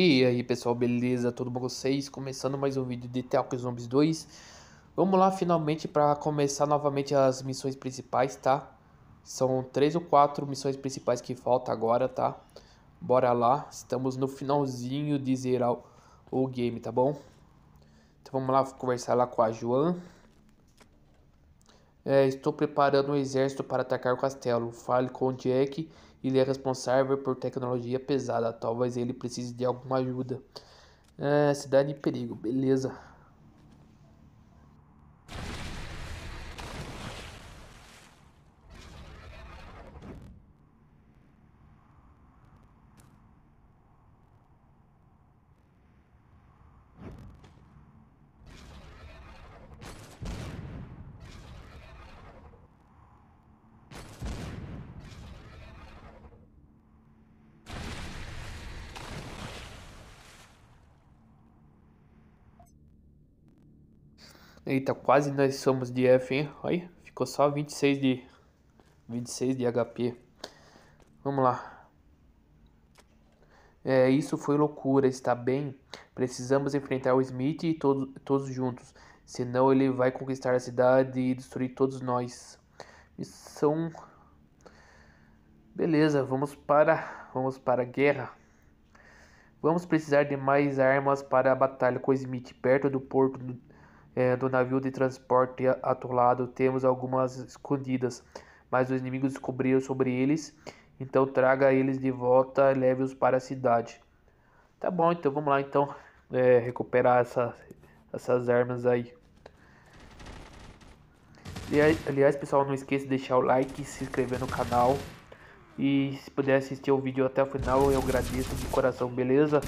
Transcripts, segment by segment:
E aí pessoal, beleza? Tudo bom com vocês? Começando mais um vídeo de Telco Zombies 2 Vamos lá finalmente para começar novamente as missões principais, tá? São três ou quatro missões principais que falta agora, tá? Bora lá, estamos no finalzinho de zerar o, game, tá bom? Então vamos lá conversar lá com a Joan é, Estou preparando o um exército para atacar o castelo Fale com o Jack ele é responsável por tecnologia pesada, talvez ele precise de alguma ajuda. É, cidade em perigo, beleza. Eita, quase nós somos de F, hein? Olha, ficou só 26 de 26 de HP. Vamos lá. É, isso foi loucura, está bem. Precisamos enfrentar o Smith e todo, todos juntos. Senão ele vai conquistar a cidade e destruir todos nós. Missão. Beleza, vamos para. Vamos para a guerra. Vamos precisar de mais armas para a batalha com o Smith perto do porto é, do navio de transporte atolado, temos algumas escondidas, mas os inimigos descobriram sobre eles, então traga eles de volta e leve-os para a cidade. Tá bom, então vamos lá então é, recuperar essa, essas armas aí. Aliás, pessoal, não esqueça de deixar o like, se inscrever no canal. E se puder assistir o vídeo até o final, eu agradeço de coração, beleza?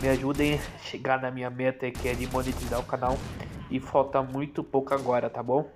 Me ajudem a chegar na minha meta que é de monetizar o canal e falta muito pouco agora, tá bom?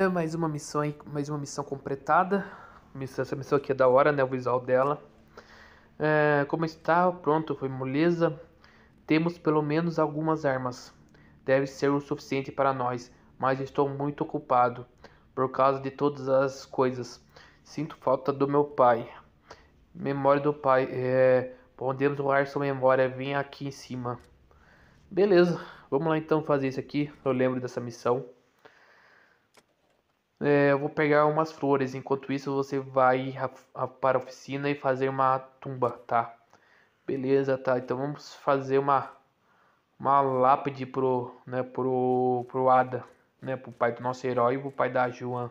É mais uma missão, mais uma missão completada. Essa missão aqui é da hora, né? O visual dela. É, como está? Pronto, foi moleza. Temos pelo menos algumas armas. Deve ser o suficiente para nós, mas estou muito ocupado por causa de todas as coisas. Sinto falta do meu pai. Memória do pai. É, podemos honrar sua memória. Vem aqui em cima. Beleza, vamos lá então fazer isso aqui. Eu lembro dessa missão. É, eu vou pegar umas flores. Enquanto isso, você vai a, a, para a oficina e fazer uma tumba, tá? Beleza, tá? Então vamos fazer uma uma lápide pro, né, pro, pro Ada, né, pro pai do nosso herói e pro pai da Joan.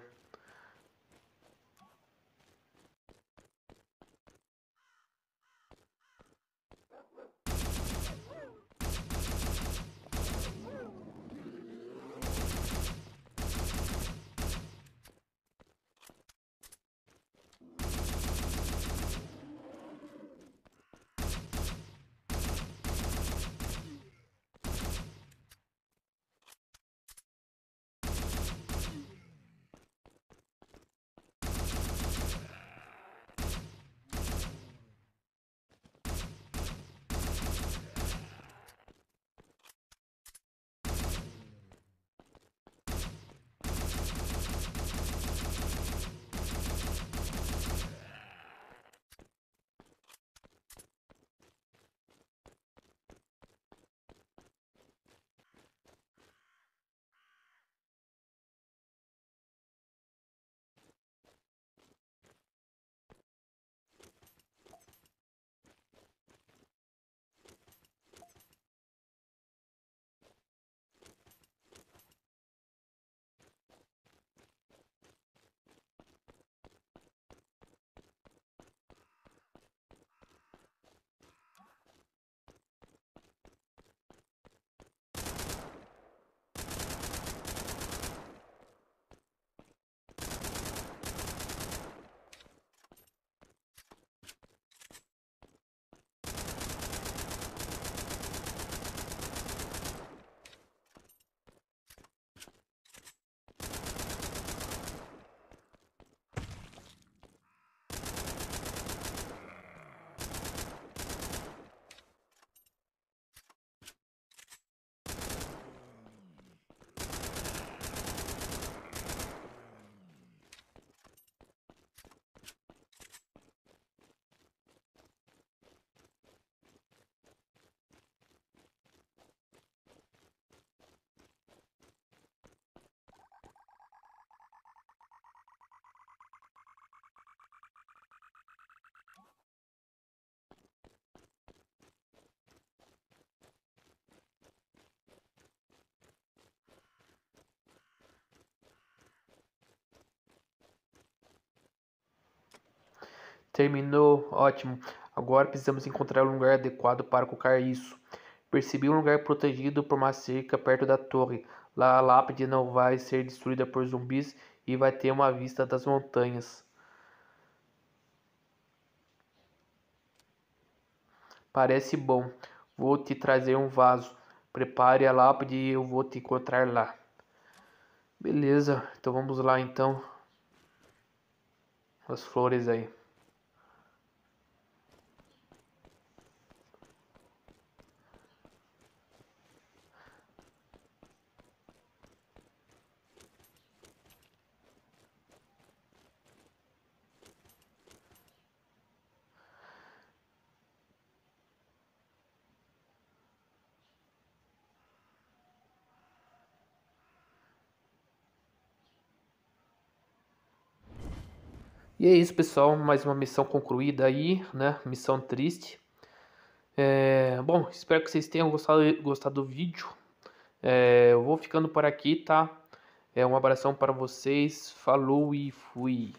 Terminou, ótimo. Agora precisamos encontrar um lugar adequado para colocar isso. Percebi um lugar protegido por uma cerca perto da torre. Lá a lápide não vai ser destruída por zumbis e vai ter uma vista das montanhas. Parece bom. Vou te trazer um vaso. Prepare a lápide e eu vou te encontrar lá. Beleza, então vamos lá então. As flores aí. E é isso, pessoal. Mais uma missão concluída aí, né? Missão triste. É, bom, espero que vocês tenham gostado, gostado do vídeo. É, eu vou ficando por aqui, tá? É, um abração para vocês. Falou e fui.